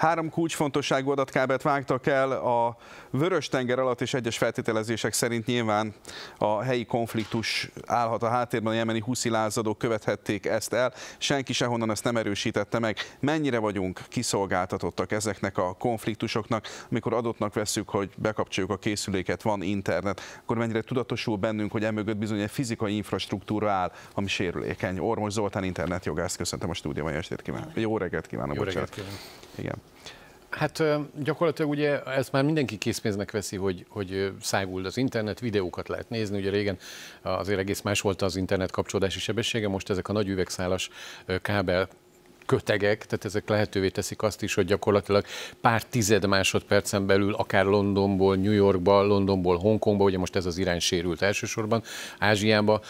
Három kulcsfontosságú adatkábelt vágtak el a vörös tenger alatt, és egyes feltételezések szerint nyilván a helyi konfliktus állhat a háttérben, a jemeni huszi lázadók követhették ezt el, senki sehonnan ezt nem erősítette meg. Mennyire vagyunk kiszolgáltatottak ezeknek a konfliktusoknak, amikor adottnak veszük, hogy bekapcsoljuk a készüléket, van internet, akkor mennyire tudatosul bennünk, hogy emögött bizony egy fizikai infrastruktúra áll, ami sérülékeny. Ormos Zoltán internetjogász, köszöntöm a stúdióban, jó estét kívánok. Jó reggelt kívánok, jó reggelt kívánok. Igen. Hát gyakorlatilag ugye ezt már mindenki készpénznek veszi, hogy, hogy száguld az internet, videókat lehet nézni, ugye régen azért egész más volt az internet kapcsolódási sebessége, most ezek a nagy üvegszálas kábel kötegek, tehát ezek lehetővé teszik azt is, hogy gyakorlatilag pár tized másodpercen belül akár Londonból, New Yorkba, Londonból, Hongkongba, ugye most ez az irány sérült elsősorban, Ázsiába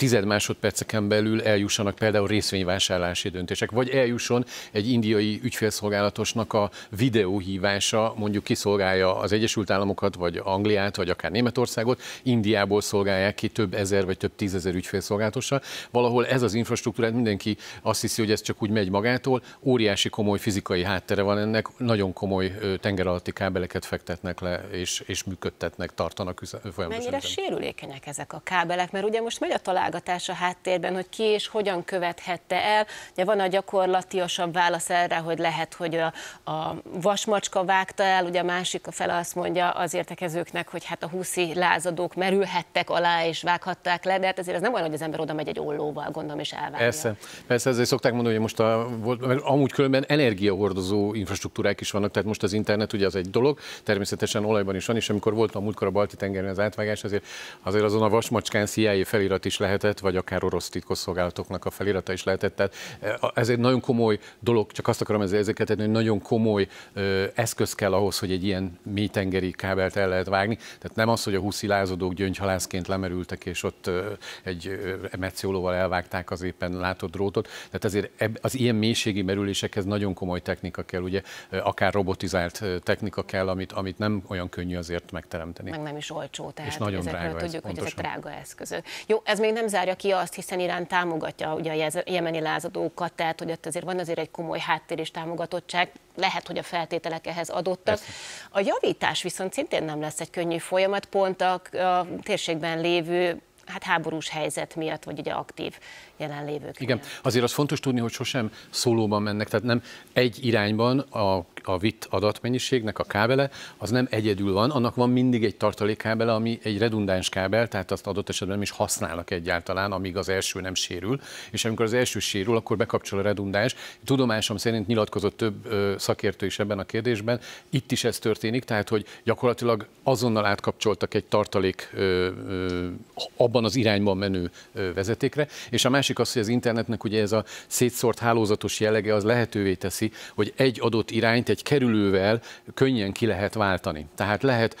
tized másodperceken belül eljussanak például részvényvásárlási döntések, vagy eljusson egy indiai ügyfélszolgálatosnak a videóhívása, mondjuk kiszolgálja az Egyesült Államokat, vagy Angliát, vagy akár Németországot, Indiából szolgálják ki több ezer vagy több tízezer ügyfélszolgálatosa. Valahol ez az infrastruktúra, mindenki azt hiszi, hogy ez csak úgy megy magától, óriási komoly fizikai háttere van ennek, nagyon komoly tenger alatti kábeleket fektetnek le, és, és működtetnek, tartanak folyamatosan. Mennyire sérülékenyek ezek a kábelek, mert ugye most megy a talál vizsgálgatás a háttérben, hogy ki és hogyan követhette el. Ugye van a gyakorlatiasabb válasz erre, hogy lehet, hogy a, a vasmacska vágta el, ugye a másik a fele azt mondja az értekezőknek, hogy hát a húszi lázadók merülhettek alá és vághatták le, de hát ezért ez nem olyan, hogy az ember oda megy egy ollóval, gondolom, és elvágja. Persze, persze ezért szokták mondani, hogy most a, mert amúgy különben energiahordozó infrastruktúrák is vannak, tehát most az internet ugye az egy dolog, természetesen olajban is van, és amikor voltam a múltkor a balti tengeren az átvágás, azért, azért azon a vasmacskán CIA felirat is lehet lehetett, vagy akár orosz titkosszolgálatoknak a felirata is lehetett. Tehát eh, ez egy nagyon komoly dolog, csak azt akarom ezzel érzékeltetni, hogy nagyon komoly eh, eszköz kell ahhoz, hogy egy ilyen mélytengeri kábelt el lehet vágni. Tehát nem az, hogy a lázadók gyöngyhalászként lemerültek, és ott eh, egy metszólóval elvágták az éppen látott drótot. Tehát ezért az ilyen mélységi merülésekhez nagyon komoly technika kell, ugye akár robotizált technika kell, amit, amit nem olyan könnyű azért megteremteni. Meg nem is olcsó, tehát és nagyon drága tudjuk, ez, hogy ezek drága eszközök. Jó, ez még nem zárja ki azt, hiszen Irán támogatja ugye a jemeni lázadókat, tehát hogy ott azért van azért egy komoly háttér és támogatottság, lehet, hogy a feltételek ehhez adottak. Persze. A javítás viszont szintén nem lesz egy könnyű folyamat, pont a, a térségben lévő hát háborús helyzet miatt, vagy ugye aktív jelenlévők. Igen, miatt. azért az fontos tudni, hogy sosem szólóban mennek, tehát nem egy irányban a, a vitt adatmennyiségnek a kábele, az nem egyedül van, annak van mindig egy tartalékkábele, ami egy redundáns kábel, tehát azt adott esetben nem is használnak egyáltalán, amíg az első nem sérül, és amikor az első sérül, akkor bekapcsol a redundáns. Tudomásom szerint nyilatkozott több ö, szakértő is ebben a kérdésben, itt is ez történik, tehát hogy gyakorlatilag azonnal átkapcsoltak egy tartalék ö, ö, abban abban az irányban menő vezetékre, és a másik az, hogy az internetnek ugye ez a szétszórt hálózatos jellege az lehetővé teszi, hogy egy adott irányt egy kerülővel könnyen ki lehet váltani. Tehát lehet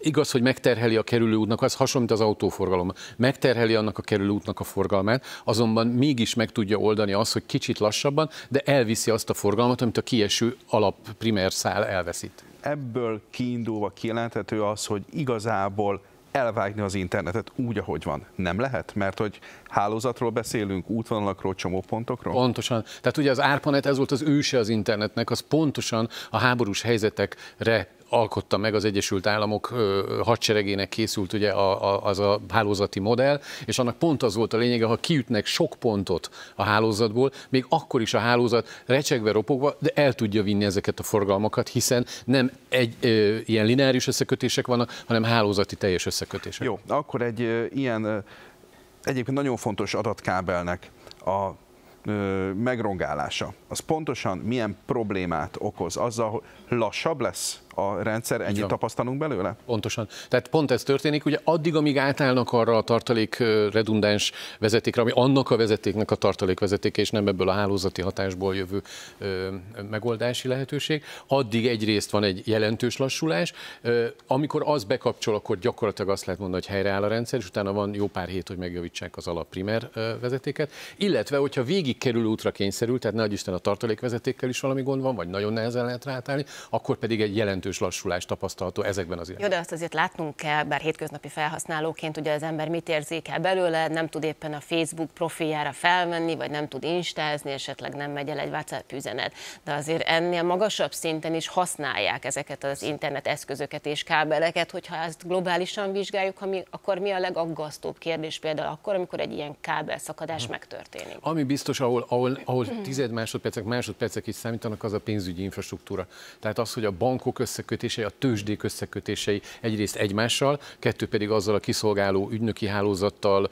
igaz, hogy megterheli a kerülőútnak, az hasonló, mint az autóforgalom. Megterheli annak a kerülőútnak a forgalmát, azonban mégis meg tudja oldani azt, hogy kicsit lassabban, de elviszi azt a forgalmat, amit a kieső alap primer szál elveszít. Ebből kiindulva kijelenthető az, hogy igazából elvágni az internetet úgy, ahogy van. Nem lehet? Mert hogy hálózatról beszélünk, útvonalakról, csomópontokról? Pontosan. Tehát ugye az árpanet ez volt az őse az internetnek, az pontosan a háborús helyzetekre alkotta meg az Egyesült Államok hadseregének készült ugye a, a, az a hálózati modell, és annak pont az volt a lényege, ha kiütnek sok pontot a hálózatból, még akkor is a hálózat recsegve, ropogva, de el tudja vinni ezeket a forgalmakat, hiszen nem egy ö, ilyen lineáris összekötések vannak, hanem hálózati teljes összekötések. Jó, akkor egy ö, ilyen ö, egyébként nagyon fontos adatkábelnek a megrongálása, az pontosan milyen problémát okoz? Azzal, hogy lassabb lesz a rendszer, ennyit tapasztalunk belőle? Pontosan. Tehát pont ez történik, ugye addig, amíg átállnak arra a tartalék redundáns vezetékre, ami annak a vezetéknek a tartalék vezetéke, és nem ebből a hálózati hatásból jövő ö, megoldási lehetőség, addig egyrészt van egy jelentős lassulás, ö, amikor az bekapcsol, akkor gyakorlatilag azt lehet mondani, hogy helyreáll a rendszer, és utána van jó pár hét, hogy megjavítsák az alapprimer vezetéket, illetve hogyha végig végigkerülő útra kényszerül, tehát ne Isten a tartalékvezetékkel is valami gond van, vagy nagyon nehezen lehet rátálni, akkor pedig egy jelentős lassulás tapasztalható ezekben az irányokban. Jó, de azt azért látnunk kell, bár hétköznapi felhasználóként ugye az ember mit érzékel belőle, nem tud éppen a Facebook profiljára felmenni, vagy nem tud instázni, esetleg nem megy el egy WhatsApp üzenet. De azért ennél magasabb szinten is használják ezeket az internet eszközöket és kábeleket, hogyha ezt globálisan vizsgáljuk, ami, akkor mi a legaggasztóbb kérdés például akkor, amikor egy ilyen szakadás hmm. megtörténik? Ami biztos, ahol, ahol, ahol tized másodpercek, másodpercek is számítanak, az a pénzügyi infrastruktúra. Tehát az, hogy a bankok összekötései, a tőzsdék összekötései egyrészt egymással, kettő pedig azzal a kiszolgáló ügynöki hálózattal,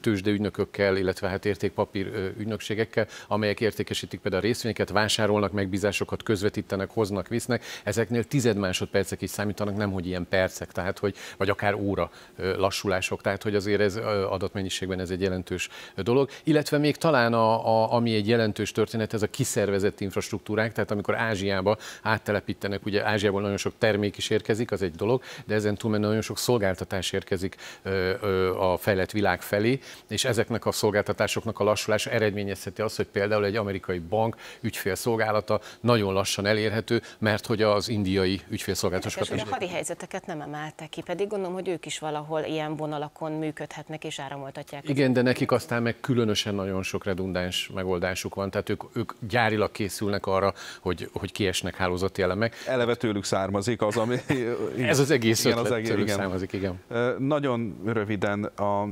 tőzsdeügynökökkel, illetve hát értékpapír ügynökségekkel, amelyek értékesítik például a részvényeket, vásárolnak, megbízásokat közvetítenek, hoznak, visznek. Ezeknél tized másodpercek is számítanak, nem hogy ilyen percek, tehát hogy, vagy akár óra lassulások, tehát hogy azért ez adatmennyiségben ez egy jelentős dolog. Illetve még talán a, a, ami egy jelentős történet, ez a kiszervezett infrastruktúrák, tehát amikor Ázsiába áttelepítenek, ugye Ázsiából nagyon sok termék is érkezik, az egy dolog, de ezen túl nagyon sok szolgáltatás érkezik ö, ö, a fejlett világ felé, és ezeknek a szolgáltatásoknak a lassulása eredményezheti azt, hogy például egy amerikai bank ügyfélszolgálata nagyon lassan elérhető, mert hogy az indiai ügyfélszolgáltatásokat is. A helyzeteket nem emeltek ki, pedig gondolom, hogy ők is valahol ilyen vonalakon működhetnek és áramoltatják. Igen, de nekik aztán meg különösen nagyon sok redundáns ingyenes megoldásuk van, tehát ők, ők gyárilag készülnek arra, hogy, hogy kiesnek hálózati elemek. Eleve tőlük származik az, ami... Ez az egész igen, ötlet, az egész, tőlük igen. származik, igen. Nagyon röviden a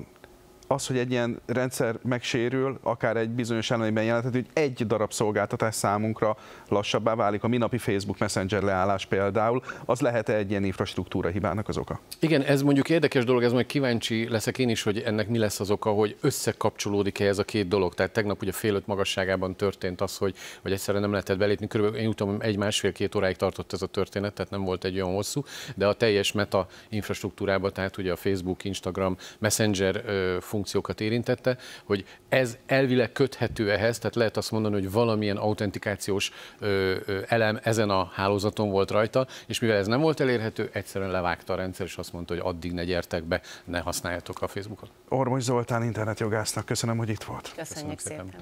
az, hogy egy ilyen rendszer megsérül, akár egy bizonyos elemében jelenthető, hogy egy darab szolgáltatás számunkra lassabbá válik, a minapi Facebook Messenger leállás például, az lehet -e egy ilyen infrastruktúra hibának az oka? Igen, ez mondjuk érdekes dolog, ez majd kíváncsi leszek én is, hogy ennek mi lesz az oka, hogy összekapcsolódik-e ez a két dolog. Tehát tegnap ugye fél öt magasságában történt az, hogy, hogy egyszerre nem lehetett belépni, körülbelül én utam egy másfél-két óráig tartott ez a történet, tehát nem volt egy olyan hosszú, de a teljes meta infrastruktúrába, tehát ugye a Facebook, Instagram, Messenger funkciókat érintette, hogy ez elvileg köthető ehhez, tehát lehet azt mondani, hogy valamilyen autentikációs elem ezen a hálózaton volt rajta, és mivel ez nem volt elérhető, egyszerűen levágta a rendszer, és azt mondta, hogy addig ne gyertek be, ne használjátok a Facebookot. Ormos Zoltán internetjogásznak köszönöm, hogy itt volt. Köszönjük, Köszönjük szépen. szépen.